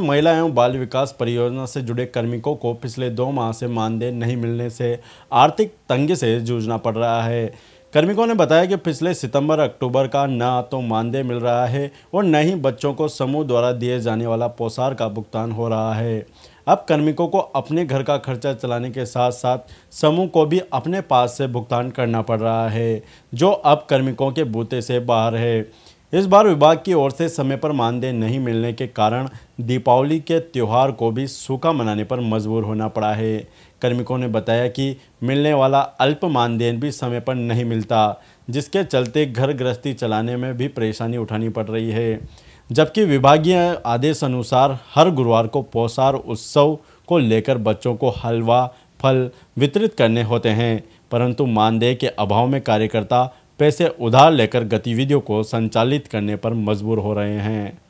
महिला एवं बाल विकास परियोजना से जुड़े कर्मिकों को पिछले दो माह से मानदेय नहीं मिलने से आर्थिक तंगी से जूझना पड़ रहा है कर्मिकों ने बताया कि पिछले सितंबर अक्टूबर का ना तो मानदेय मिल रहा है और न ही बच्चों को समूह द्वारा दिए जाने वाला पोसार का भुगतान हो रहा है अब कर्मिकों को अपने घर का खर्चा चलाने के साथ साथ समूह को भी अपने पास से भुगतान करना पड़ रहा है जो अब कर्मिकों के बूते से बाहर है इस बार विभाग की ओर से समय पर मानदेय नहीं मिलने के कारण दीपावली के त्यौहार को भी सूखा मनाने पर मजबूर होना पड़ा है कर्मिकों ने बताया कि मिलने वाला अल्प मानदेय भी समय पर नहीं मिलता जिसके चलते घर गृहस्थी चलाने में भी परेशानी उठानी पड़ रही है जबकि विभागीय आदेश अनुसार हर गुरुवार को पोसार उत्सव को लेकर बच्चों को हलवा फल वितरित करने होते हैं परंतु मानदेय के अभाव में कार्यकर्ता पैसे उधार लेकर गतिविधियों को संचालित करने पर मजबूर हो रहे हैं